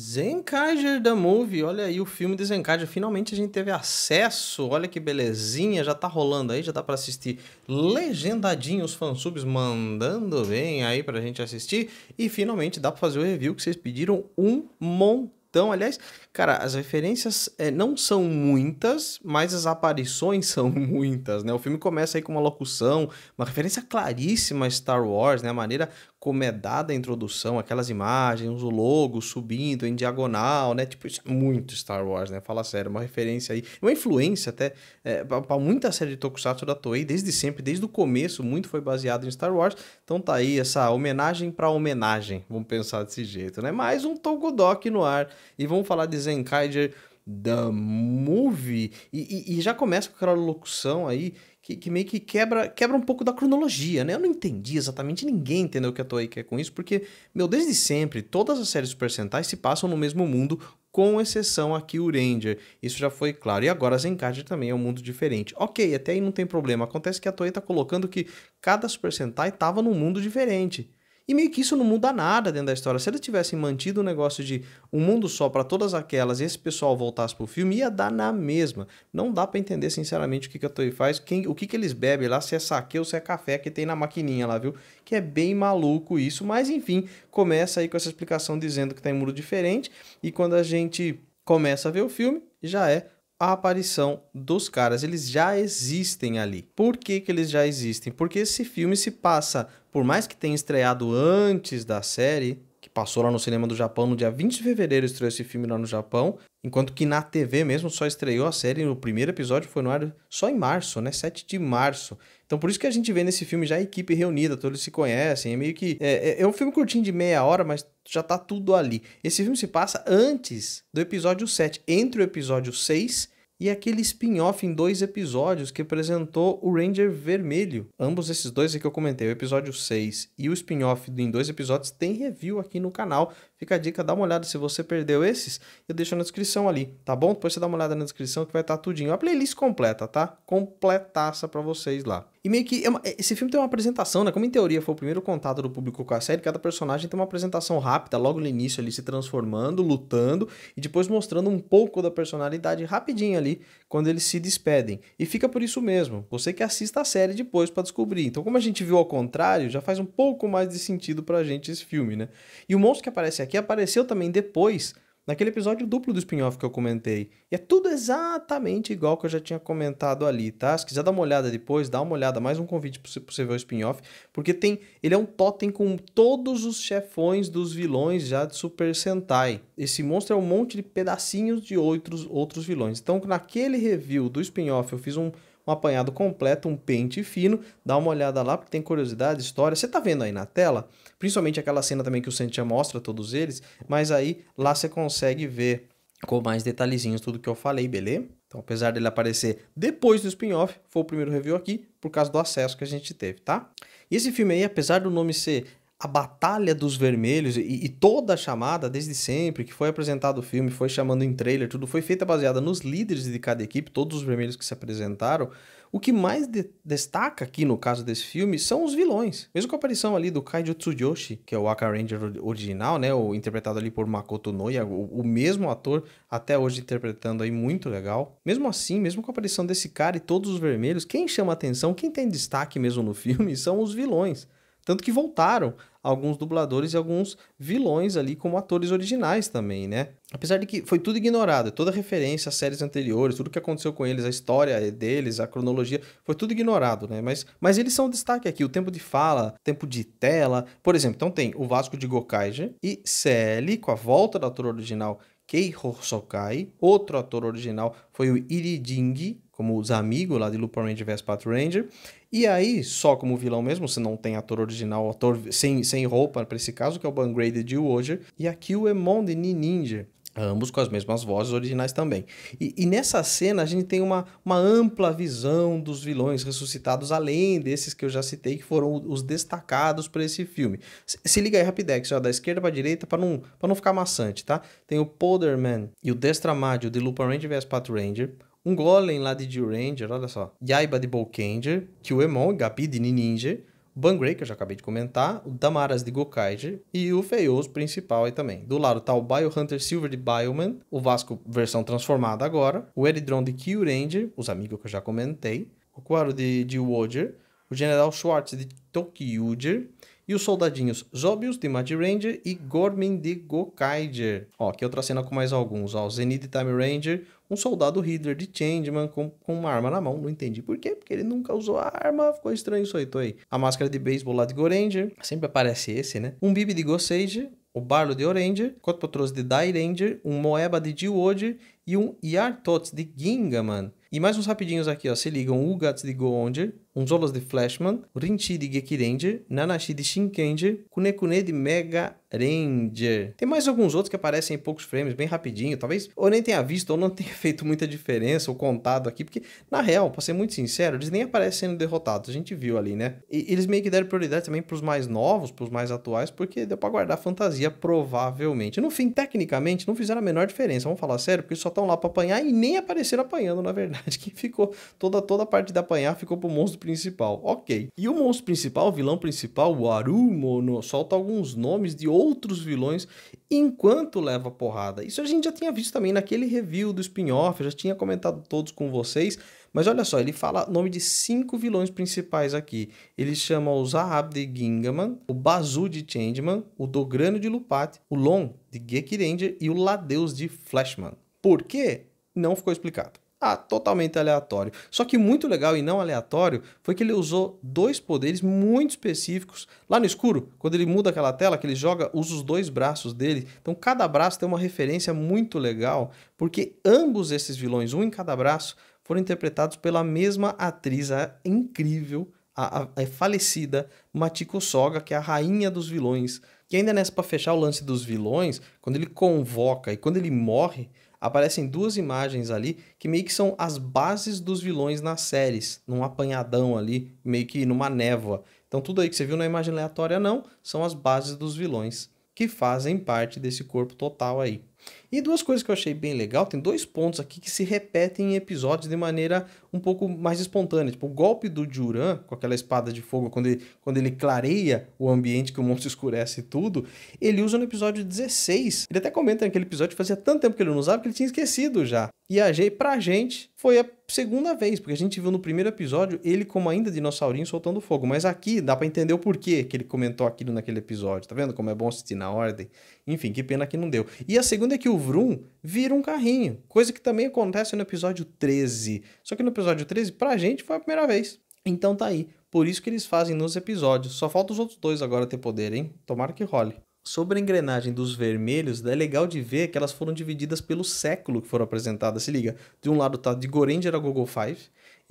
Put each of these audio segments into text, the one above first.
Zenkaiser da Movie, olha aí o filme de Zenkaja, finalmente a gente teve acesso, olha que belezinha, já tá rolando aí, já dá para assistir legendadinho os fansubs mandando bem aí pra gente assistir e finalmente dá pra fazer o review que vocês pediram um montão então Aliás, cara, as referências é, não são muitas, mas as aparições são muitas, né? O filme começa aí com uma locução, uma referência claríssima a Star Wars, né? A maneira como é dada a introdução, aquelas imagens, o logo subindo em diagonal, né? Tipo, isso é muito Star Wars, né? Fala sério, uma referência aí, uma influência até é, eh, para muita série de Tokusatsu da Toei, desde sempre, desde o começo, muito foi baseado em Star Wars. Então tá aí essa homenagem para homenagem, vamos pensar desse jeito, né? Mais um Togodok no ar e vamos falar de Zenkaiger da Movie. E, e, e, já começa com aquela locução aí que, que, meio que quebra, quebra um pouco da cronologia, né? Eu não entendi exatamente, ninguém entendeu o que a Toei quer com isso, porque, meu, desde sempre, todas as séries Super Sentai se passam no mesmo mundo, com exceção aqui o Ranger. Isso já foi claro. E agora Zenkaiger também é um mundo diferente. Ok, até aí não tem problema. Acontece que a Toei tá colocando que cada Super Sentai tava num mundo diferente. E meio que isso não muda nada dentro da história. Se eles tivessem mantido o um negócio de um mundo só para todas aquelas e esse pessoal voltasse pro filme, ia dar na mesma. Não dá para entender, sinceramente, o que, que a Toei faz, quem, o que, que eles bebem lá, se é saque ou se é café que tem na maquininha lá, viu? Que é bem maluco isso. Mas enfim, começa aí com essa explicação dizendo que tem tá um muro diferente. E quando a gente começa a ver o filme, já é a aparição dos caras. Eles já existem ali. Por que, que eles já existem? Porque esse filme se passa por mais que tenha estreado antes da série, que passou lá no cinema do Japão no dia 20 de fevereiro, estreou esse filme lá no Japão, enquanto que na TV mesmo só estreou a série, o primeiro episódio foi no ar só em março, né? 7 de março. Então por isso que a gente vê nesse filme já a equipe reunida, todos se conhecem, é meio que... É, é, é um filme curtinho de meia hora, mas já tá tudo ali. Esse filme se passa antes do episódio 7, entre o episódio 6 e aquele spin-off em dois episódios que apresentou o Ranger Vermelho. Ambos esses dois aqui eu comentei, o episódio 6 e o spin-off em dois episódios, tem review aqui no canal. Fica a dica, dá uma olhada se você perdeu esses. Eu deixo na descrição ali, tá bom? Depois você dá uma olhada na descrição que vai estar tá tudinho. A playlist completa, tá? Completaça pra vocês lá. E meio que. É é, esse filme tem uma apresentação, né? Como em teoria foi o primeiro contato do público com a série, cada personagem tem uma apresentação rápida, logo no início ali se transformando, lutando e depois mostrando um pouco da personalidade rapidinho ali quando eles se despedem. E fica por isso mesmo. Você que assista a série depois para descobrir. Então, como a gente viu ao contrário, já faz um pouco mais de sentido pra gente esse filme, né? E o monstro que aparece aqui que apareceu também depois, naquele episódio duplo do spin-off que eu comentei. E é tudo exatamente igual que eu já tinha comentado ali, tá? Se quiser dar uma olhada depois, dá uma olhada, mais um convite para você ver o spin-off, porque tem, ele é um totem com todos os chefões dos vilões já de Super Sentai. Esse monstro é um monte de pedacinhos de outros outros vilões. Então, naquele review do spin-off, eu fiz um um apanhado completo, um pente fino. Dá uma olhada lá, porque tem curiosidade, história. Você está vendo aí na tela, principalmente aquela cena também que o Santia mostra, todos eles, mas aí lá você consegue ver com mais detalhezinhos tudo que eu falei, beleza? Então, apesar dele aparecer depois do spin-off, foi o primeiro review aqui, por causa do acesso que a gente teve, tá? E esse filme aí, apesar do nome ser a batalha dos vermelhos e, e, toda a chamada desde sempre que foi apresentado o filme, foi chamando em trailer, tudo foi feita baseada nos líderes de cada equipe, todos os vermelhos que se apresentaram. O que mais de destaca aqui no caso desse filme são os vilões. Mesmo com a aparição ali do Kaiju Tsuyoshi, que é o Aka Ranger original, né, o interpretado ali por Makoto Noya, o, o mesmo ator até hoje interpretando aí muito legal. Mesmo assim, mesmo com a aparição desse cara e todos os vermelhos, quem chama atenção, quem tem destaque mesmo no filme são os vilões. Tanto que voltaram alguns dubladores e alguns vilões ali como atores originais também, né? Apesar de que foi tudo ignorado, toda referência às séries anteriores, tudo que aconteceu com eles, a história deles, a cronologia, foi tudo ignorado, né? Mas, mas eles são destaque aqui, o tempo de fala, tempo de tela. Por exemplo, então tem o Vasco de Gokaija e CL com a volta do ator original Kei Hosokai. Outro ator original foi o Iridingi como os amigos lá de Loop Ranger vs Patrol Ranger. E aí, só como vilão mesmo, você não tem ator original, ator sem, sem roupa para esse caso, que é o Bungrade de Woger, e aqui o Emon de Ninja. Ambos com as mesmas vozes originais também. E, e, nessa cena a gente tem uma, uma ampla visão dos vilões ressuscitados, além desses que eu já citei, que foram os destacados para esse filme. Se, se, liga aí, Rapidex, ó, da esquerda para direita, para não, não ficar maçante, tá? Tem o Poderman e o Destramadio de Lupin Ranger vs Ranger, um Golem lá de Ranger, olha só. Yaiba de Bolkanger, Kyuemon, Gapi de Ninja, Bangray, que eu já acabei de comentar, o Damaras de Gokaiger e o Feioso principal aí também. Do lado tá o Biohunter Silver de Bioman, o Vasco versão transformada agora, o Eridron de Ranger, os amigos que eu já comentei, o Quaro de, de Wodger, o General Schwartz de Tokyuger e os soldadinhos Zobius, de Mad Ranger, e Gormin de Gokaiger. Ó, aqui outra cena com mais alguns, ó, Zenith Time Ranger, um soldado Hitler de Changeman com, com uma arma na mão, não entendi por quê, porque ele nunca usou a arma, ficou estranho isso aí, tô aí. A máscara de beisebol lá de Goranger, sempre aparece esse, né? Um Bibi de Gossage, o Barlo de Oranger, Cotpotros de Ranger, um Moeba de Diode e um Yartots de Gingaman. E mais uns rapidinhos aqui, ó. Se ligam Ugats de Go-Onger, Unzolas de Flashman, Rinchi de Gekiranger, Nanashi de Shinkenger, Kunekune de Mega Ranger. Tem mais alguns outros que aparecem em poucos frames, bem rapidinho. Talvez ou nem tenha visto ou não tenha feito muita diferença ou contado aqui, porque na real, pra ser muito sincero, eles nem aparecem sendo derrotados. A gente viu ali, né? E eles meio que deram prioridade também pros mais novos, pros mais atuais, porque deu pra guardar fantasia provavelmente. No fim, tecnicamente, não fizeram a menor diferença. Vamos falar sério, porque só estão lá pra apanhar e nem apareceram apanhando, na verdade. que ficou toda, toda a parte da apanhar ficou pro monstro principal. Ok. E o monstro principal, o vilão principal, o Arumono, solta alguns nomes de outros outros vilões enquanto leva porrada. Isso a gente já tinha visto também naquele review do spin-off, já tinha comentado todos com vocês. Mas olha só, ele fala nome de cinco vilões principais aqui. Ele chama o Zahab de Gingaman, o Bazu de Changeman, o Dograno de Lupati, o Long de Gekiranger e o Ladeus de Flashman. Por quê? Não ficou explicado. Ah, totalmente aleatório. Só que muito legal e não aleatório foi que ele usou dois poderes muito específicos. Lá no escuro, quando ele muda aquela tela, que ele joga, usa os dois braços dele. Então cada braço tem uma referência muito legal, porque ambos esses vilões, um em cada braço, foram interpretados pela mesma atriz, a incrível, a, a, a falecida Matiko Soga, que é a rainha dos vilões. Que ainda nessa para fechar o lance dos vilões, quando ele convoca e quando ele morre, aparecem duas imagens ali que meio que são as bases dos vilões nas séries, num apanhadão ali, meio que numa névoa. Então tudo aí que você viu na é imagem aleatória não, são as bases dos vilões que fazem parte desse corpo total aí. E duas coisas que eu achei bem legal, tem dois pontos aqui que se repetem em episódios de maneira um pouco mais espontânea. Tipo, o golpe do Duran, com aquela espada de fogo, quando ele, quando ele clareia o ambiente, que o monstro escurece e tudo, ele usa no episódio 16. Ele até comenta naquele episódio que fazia tanto tempo que ele não usava que ele tinha esquecido já. E a G, pra gente, foi a segunda vez, porque a gente viu no primeiro episódio ele como ainda dinossaurinho soltando fogo. Mas aqui dá para entender o porquê que ele comentou aquilo naquele episódio. Tá vendo como é bom assistir na ordem? Enfim, que pena que não deu. E a segunda é que o Vroom vira um carrinho, coisa que também acontece no episódio 13. Só que no episódio 13, pra gente, foi a primeira vez. Então tá aí. Por isso que eles fazem nos episódios. Só falta os outros dois agora ter poder, hein? Tomara que role. Sobre a engrenagem dos vermelhos, é legal de ver que elas foram divididas pelo século que foram apresentadas. Se liga, de um lado tá de Goranger a Google Five,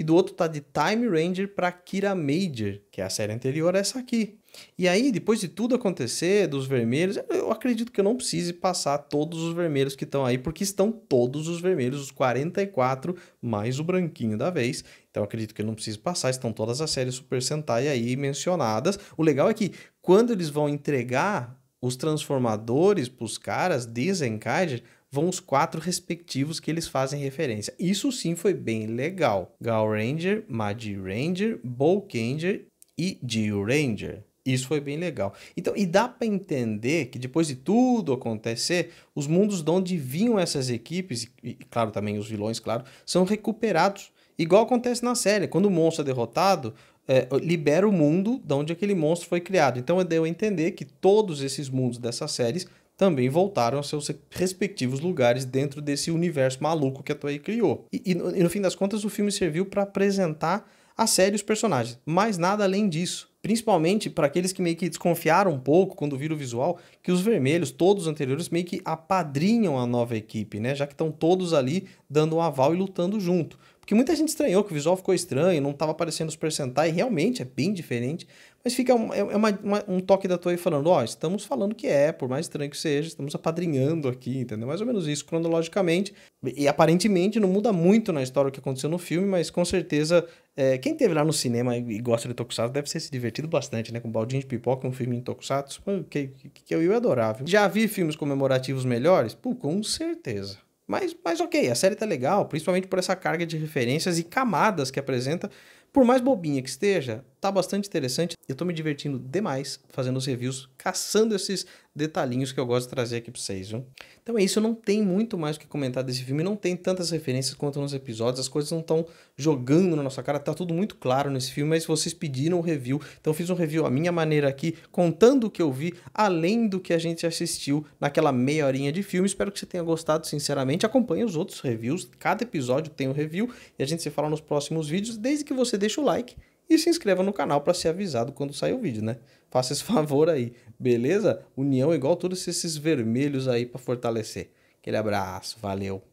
e do outro tá de Time Ranger para Kira Major, que é a série anterior a essa aqui. E aí, depois de tudo acontecer, dos vermelhos, eu acredito que eu não precise passar todos os vermelhos que estão aí, porque estão todos os vermelhos, os 44, mais o branquinho da vez. Então acredito que eu não precise passar, estão todas as séries Super Sentai aí mencionadas. O legal é que quando eles vão entregar os transformadores para os caras, dizem Kaiser, vão os quatro respectivos que eles fazem referência. Isso sim foi bem legal. Gal Ranger, Magi Ranger, Bulk Ranger e Jill Ranger. Isso foi bem legal. Então, e dá para entender que depois de tudo acontecer, os mundos de onde vinham essas equipes, e claro, também os vilões, claro, são recuperados. Igual acontece na série, quando o monstro é derrotado, é, libera o mundo de onde aquele monstro foi criado. Então, é deu a entender que todos esses mundos dessas séries também voltaram aos seus respectivos lugares dentro desse universo maluco que a Toei criou. E, e, no, e no fim das contas, o filme serviu para apresentar a série os personagens, mas nada além disso. Principalmente para aqueles que meio que desconfiaram um pouco quando viram o visual, que os vermelhos, todos os anteriores, meio que apadrinham a nova equipe, né? Já que estão todos ali dando um aval e lutando junto. Porque muita gente estranhou que o visual ficou estranho, não estava aparecendo os percentais, realmente é bem diferente, mas fica um, é, é uma, uma, um toque da Toei falando, ó, oh, estamos falando que é, por mais estranho que seja, estamos apadrinhando aqui, entendeu? Mais ou menos isso, cronologicamente. E aparentemente não muda muito na história o que aconteceu no filme, mas com certeza, é, quem teve lá no cinema e gosta de Tokusatsu deve ter se divertido bastante, né? Com um baldinho de pipoca, um filme de Tokusatsu, que, que, que eu ia adorar, viu? Já vi filmes comemorativos melhores? Pô, com certeza. Mas, mas ok, a série tá legal, principalmente por essa carga de referências e camadas que apresenta. Por mais bobinha que esteja, tá bastante interessante. Eu tô me divertindo demais fazendo os reviews, caçando esses detalhinhos que eu gosto de trazer aqui para vocês, viu? Então é isso, não tem muito mais o que comentar desse filme, não tem tantas referências quanto nos episódios, as coisas não estão jogando na nossa cara, tá tudo muito claro nesse filme, mas vocês pediram o review, então eu fiz um review à minha maneira aqui, contando o que eu vi, além do que a gente assistiu naquela meia horinha de filme. Espero que você tenha gostado, sinceramente. Acompanhe os outros reviews, cada episódio tem um review e a gente se fala nos próximos vídeos, desde que você deixe o like e se inscreva no canal para ser avisado quando sair o vídeo, né? Faça esse favor aí, beleza? União é igual todos esses vermelhos aí para fortalecer. Aquele abraço, valeu!